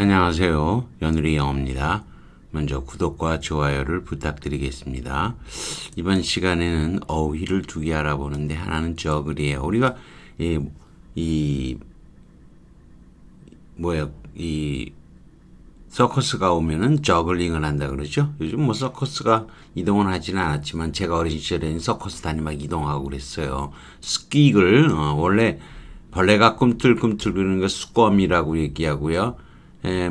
안녕하세요. 연우리 영어입니다. 먼저 구독과 좋아요를 부탁드리겠습니다. 이번 시간에는 어휘를 두 개 알아보는데 하나는 저글이에요. 우리가 이, 이 뭐야 이 서커스가 오면은 저글링을 한다 그러죠. 요즘 뭐 서커스가 이동은 하지는 않았지만 제가 어린 시절에는 서커스 단위 막 이동하고 그랬어요. 스킥을 어, 원래 벌레가 꿈틀꿈틀 그러는 거 수검이라고 얘기하고요. 예,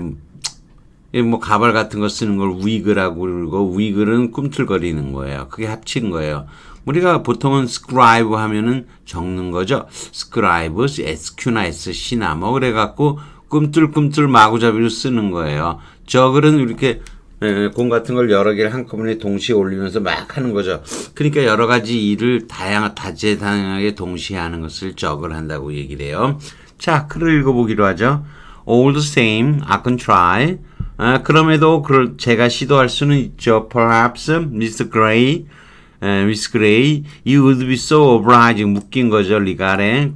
예, 뭐 가발 같은 거 쓰는 걸 위그라고 그러고 위그는 꿈틀거리는 거예요. 그게 합친 거예요. 우리가 보통은 스크라이브 하면은 적는 거죠. 스크라이브, sq나 sc나 뭐 그래갖고 꿈틀꿈틀 마구잡이로 쓰는 거예요. 저글은 이렇게 예, 공 같은 걸 여러 개를 한꺼번에 동시에 올리면서 막 하는 거죠. 그러니까 여러 가지 일을 다양, 한 다재다능하게 동시에 하는 것을 저글 한다고 얘기를 해요. 자, 글을 읽어보기로 하죠. all the same, I can try. 아, 그럼에도 그럴 제가 시도할 수는 있죠. Perhaps, Mr. Gray, 에, Miss Gray, you would be so obliging. 묶인 거죠, 리가에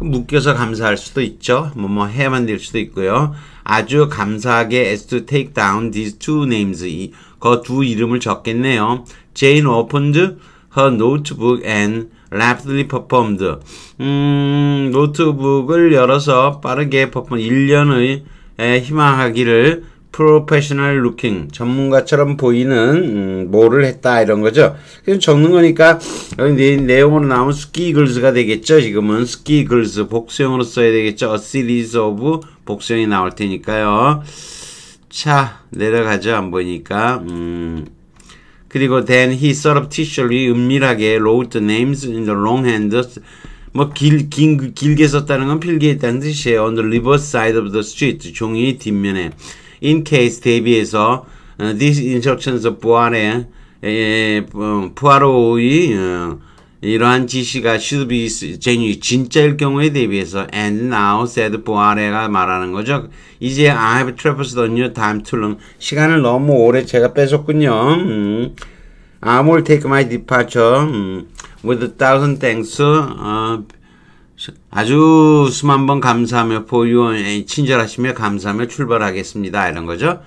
묶여서 감사할 수도 있죠. 뭐, 뭐, 해야만 될 수도 있고요. 아주 감사하게 as to take down these two names. 이, 그두 이름을 적겠네요. Jane opened her notebook and 랩들이 퍼폼드 음, 노트북을 열어서 빠르게 퍼폼 1년의 희망하기를 프로페셔널 루킹 전문가처럼 보이는 음, 뭐를 했다 이런 거죠. 그냥 적는 거니까 여기 내, 내용으로 나온 스키글스가 되겠죠. 지금은 스키글스 복수형으로 써야 되겠죠. A s e r i 복수형이 나올 테니까요. 자 내려가죠. 안 보니까 음. 그리고 then he sort of tissue 은밀하게 wrote names in the long hand 뭐길 긴 길게 썼다는 건 필기했다는 뜻이에요. On the reverse side of the street 종이 뒷면에 in case 대비해서 uh, these instructions of 부활의 에, 어, 부하로의 어, 이러한 지시가 should be genuine 진짜일 경우에 대비해서 and now said 보아레가 말하는 거죠. 이제 I have traversed a new time too long 시간을 너무 오래 제가 뺏었군요. 음. I will take my departure 음. with a thousand thanks 어, 아주 수만 번 감사하며 보유 친절하시며 감사하며 출발하겠습니다. 이런 거죠.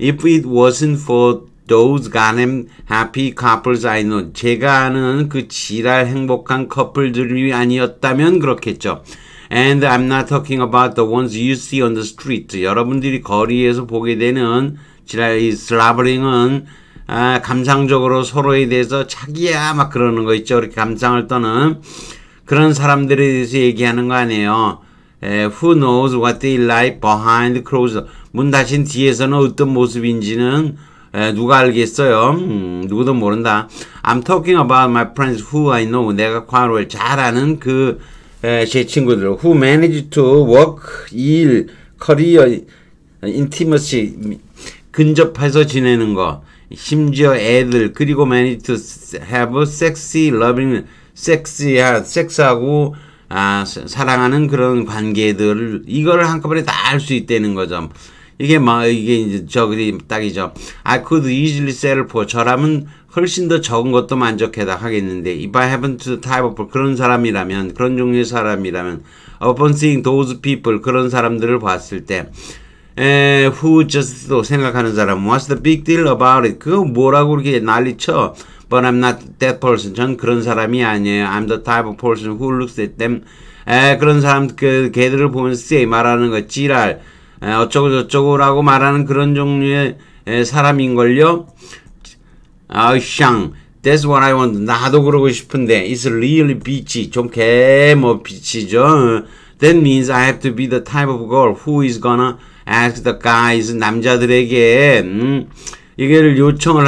If it wasn't for Those 가는 happy couples I know. 제가 아는 그 지랄 행복한 커플들이 아니었다면 그렇겠죠. And I'm not talking about the ones you see on the street. 여러분들이 거리에서 보게 되는 지랄 이 슬라버링은 아, 감상적으로 서로에 대해서 자기야 막 그러는 거 있죠. 이렇게 감상을 떠는 그런 사람들에 대해서 얘기하는 거 아니에요. 에, who knows what they like behind closed. 문 닫힌 뒤에서는 어떤 모습인지는 에, 누가 알겠어요? 음, 누구도 모른다. I'm talking about my friends who I know. 내가 과로를 잘 아는 그, 에, 제 친구들. Who manage to work, 일, 커리어, intimacy, 근접해서 지내는 거. 심지어 애들, 그리고 manage to have sexy, loving, sexy, 섹스하고, 아, 사랑하는 그런 관계들을, 이걸 한꺼번에 다 알 수 있다는 거죠. 이게 막 이게 이제 저기 딱이죠. I could easily settle for 저라면 훨씬 더 적은 것도 만족해다 하겠는데 if I happen to type of 그런 사람이라면 그런 종류의 사람이라면 upon seeing those people 그런 사람들을 봤을 때 에, who just도 생각하는 사람 what's the big deal about it 그거 뭐라고 그렇게 난리쳐 but I'm not that person 전 그런 사람이 아니에요 I'm the type of person who looks at them 에, 그런 사람 그 걔들을 보면 쎄 말하는 거 지랄 어쩌고저쩌고라고 말하는 그런 종류의 사람인걸요. 아샹 That's what I want. 나도 그러고 싶은데 It's really bitchy. 좀 개뭐 bitchy죠. That means I have to be the type of girl who is gonna ask the guys 남자들에게 음, 이게를 요청을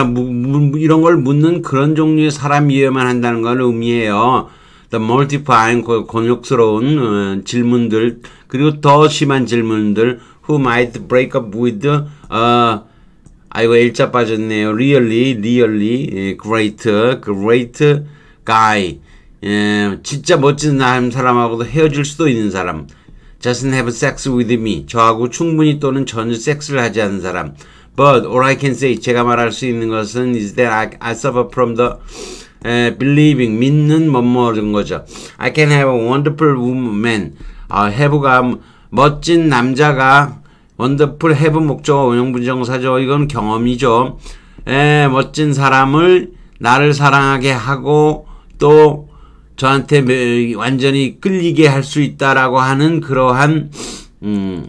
이런 걸 묻는 그런 종류의 사람이어야만 한다는 걸 의미해요. The multiplying 곤욕스러운 질문들 그리고 더 심한 질문들 who might break up with 아 아이고 L자 빠졌네요. Really, really great, great guy. 예, 진짜 멋진 사람하고도 헤어질 수도 있는 사람. Doesn't have sex with me. 저하고 충분히 또는 전혀 섹스를 하지 않은 사람. But all I can say, 제가 말할 수 있는 것은 is that I, I suffer from the uh, believing, 믿는 뭐뭐든 거죠. I can have a wonderful woman. 아, have가 멋진 남자가 원더풀 해븐 목적어 운영분정사죠. 이건 경험이죠. 에, 예, 멋진 사람을 나를 사랑하게 하고 또 저한테 완전히 끌리게 할 수 있다라고 하는 그러한 음,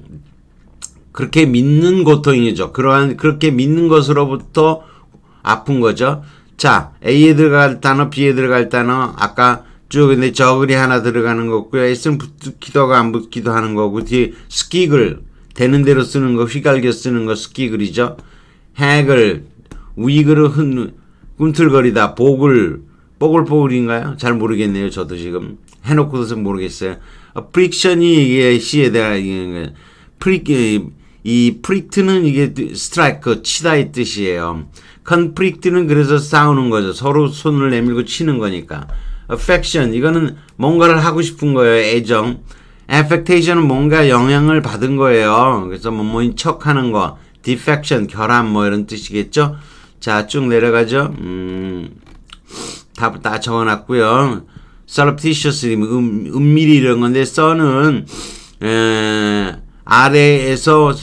그렇게 믿는 고통이죠. 그러한 그렇게 믿는 것으로부터 아픈 거죠. 자, A에 들어갈 단어, B에 들어갈 단어 아까 쭉 근데 저글이 하나 들어가는 거고요. S는 붙기도 하고 안 붙기도 하는 거고 뒤에 스킥을 되는 대로 쓰는 거, 휘갈겨 쓰는 거, 스키 그리죠. 핵을 위그르 흔 꿈틀거리다 복을 뽀글뽀글인가요? 잘 모르겠네요. 저도 지금 해놓고서 모르겠어요. 아, 프릭션이 이게 시에 대한 프릭 이, 프릭트는 이게 스트라이크 그 치다의 뜻이에요. 컨프릭트는 그래서 싸우는 거죠. 서로 손을 내밀고 치는 거니까. 아, 팩션 이거는 뭔가를 하고 싶은 거예요. 애정. affectation은 뭔가 영향을 받은 거예요. 그래서 뭐뭐인 척 하는 거, defection, 결함 뭐 이런 뜻이겠죠. 자, 쭉 내려가죠. 음, 답다 적어놨고요. surreptitious, 음, 은밀히 이런 건데, 써는, 아래에서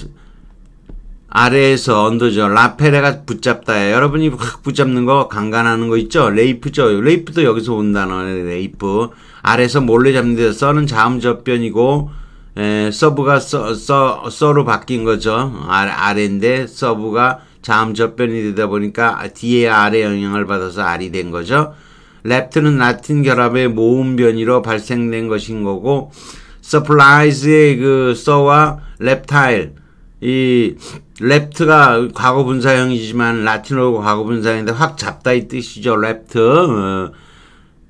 아래에서 언더죠. 라페레가 붙잡다예요. 여러분이 확 붙잡는 거, 강간하는 거 있죠? 레이프죠. 레이프도 여기서 온 단어예요. 레이프. 아래에서 몰래 잡는 데서 써는 자음접변이고 에, 서브가 써, 써, 써로 바뀐 거죠. 아, 래 아래인데 서브가 자음접변이 되다 보니까 뒤에 아래 영향을 받아서 알이 된 거죠. 랩트는 라틴 결합의 모음 변이로 발생된 것인 거고 서플라이즈의 그써와 랩타일 이 랩트가 과거 분사형이지만 라틴어로 과거 분사형인데 확 잡다 이 뜻이죠. 랩트. 어.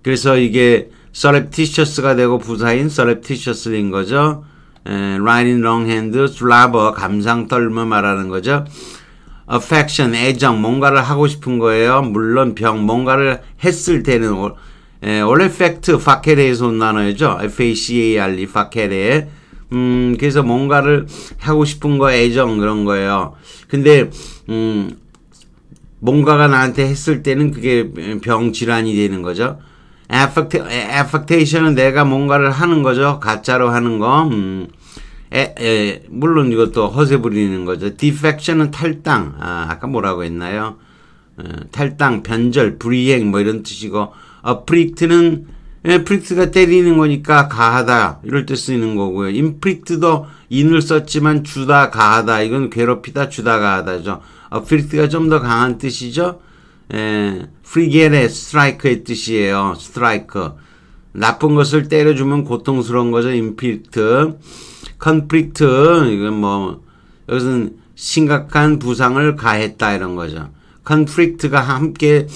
그래서 이게 서랩티셔스가 되고 부사인 서랩티셔스인 거죠. 라이닝 롱핸드, 슬라버, 감상 떨며 말하는 거죠. 어펙션 애정, 뭔가를 하고 싶은 거예요. 물론 병, 뭔가를 했을 때는 에, 원래 팩트 파케 f 에서온 단어죠. f-a-c-a-r-e, f a c e 음, 그래서 뭔가를 하고 싶은 거 애정 그런 거예요. 근데 음, 뭔가가 나한테 했을 때는 그게 병 질환이 되는 거죠. a f f e c 은 내가 뭔가를 하는 거죠. 가짜로 하는 거. 음. 에, 에, 물론 이것도 허세 부리는 거죠. d e f 은 탈당. 아, 아까 뭐라고 했나요? 에, 어, 탈당, 변절, 불이행 뭐 이런 뜻이고, a p r i 는 예, 프릭트가 때리는 거니까 가하다 이럴 때 쓰이는 거고요. 인프릭트도 인을 썼지만 주다 가하다 이건 괴롭히다 주다 가하다죠. 어 프릭트가 좀 더 강한 뜻이죠. 에, 프리겔의 스트라이크의 뜻이에요. 스트라이크. 나쁜 것을 때려주면 고통스러운 거죠. 인프릭트. 컨프릭트 이건 뭐 여기서는 심각한 부상을 가했다 이런 거죠. 컨프릭트가 함께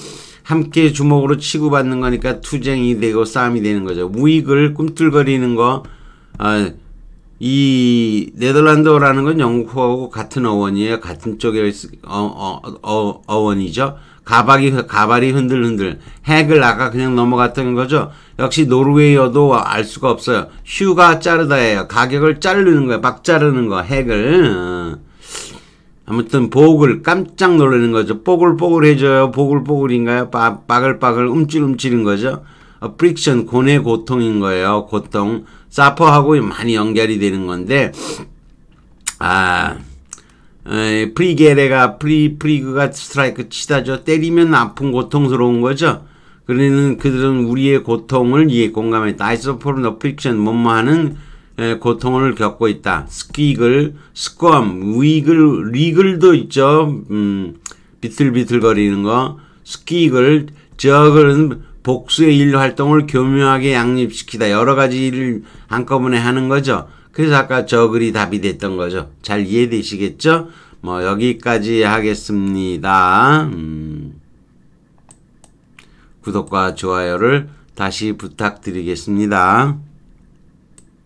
함께 주먹으로 치고받는 거니까 투쟁이 되고 싸움이 되는 거죠. 무익을 꿈틀거리는 거, 아, 이 네덜란드어라는 건 영국하고 같은 어원이에요. 같은 쪽의 어, 어, 어, 어원이죠. 가박이 가발이 흔들흔들 핵을 아까 그냥 넘어갔던 거죠. 역시 노르웨이어도 알 수가 없어요. 휴가 자르다예요. 가격을 자르는 거예요. 막 자르는 거 핵을. 어. 아무튼 보글 깜짝 놀라는 거죠. 뽀글뽀글해져요. 보글보글인가요? 바, 글바글 움찔움찔인 거죠. 어, 프릭션 고뇌 고통인 거예요. 고통 사퍼하고 많이 연결이 되는 건데 아 프리게레가 프리 프리그가 스트라이크 치다죠. 때리면 아픈 고통스러운 거죠. 그러는 그들은 우리의 고통을 이해 공감했다. 이소포르너 프릭션 뭐뭐 하는 예, 고통을 겪고 있다. 스퀴을 스컴, 위글, 리글도 있죠. 음, 비틀비틀거리는 거. 스퀴을 저글은 복수의 일 활동을 교묘하게 양립시키다. 여러 가지 일을 한꺼번에 하는 거죠. 그래서 아까 저글이 답이 됐던 거죠. 잘 이해되시겠죠? 뭐 여기까지 하겠습니다. 음, 구독과 좋아요를 다시 부탁드리겠습니다.